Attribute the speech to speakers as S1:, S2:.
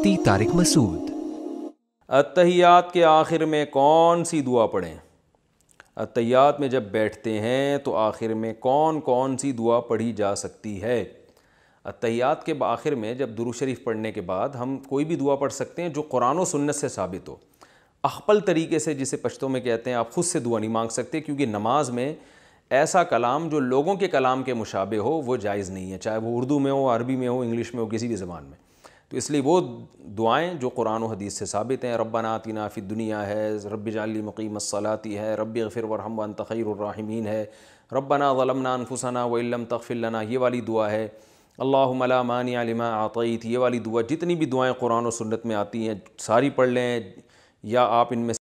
S1: मुफ्ती तारिक मसूद
S2: अतहियात के आखिर में कौन सी दुआ पढ़ें अतहियात में जब बैठते हैं तो आखिर में कौन कौन सी दुआ पढ़ी जा सकती है अतहियात के आखिर में जब दुरू शरीफ पढ़ने के बाद हम कोई भी दुआ पढ़ सकते हैं जो कुरान और सुन्नत से साबित हो अखपल तरीके से जिसे पश्तों में कहते हैं आप ख़ुद से दुआ नहीं मांग सकते क्योंकि नमाज में ऐसा कलाम जो लोगों के कलाम के मुशाबे हो वो जायज़ नहीं है चाहे वो उर्दू में हो अरबी में हो इंग्लिश में हो किसी भी ज़बान में तो इसलिए वो दुआएं जो कुरान हदीस से साबित हैं रब्बाना आतिना फ़ि दुनिया है रब जाली मकीम सलाती है रब गफिर वरहम वन तख़ीररहिमीन है रब्बाना ज़लमना अनफुसना वम तफ़िलना ये वाली दुआ है अल्लाह मला मानिया आलिमा आतईत ये वाली दुआ जितनी भी दुआएँ कुरान और सुन्नत में आती हैं सारी पढ़ लें या आप इनमें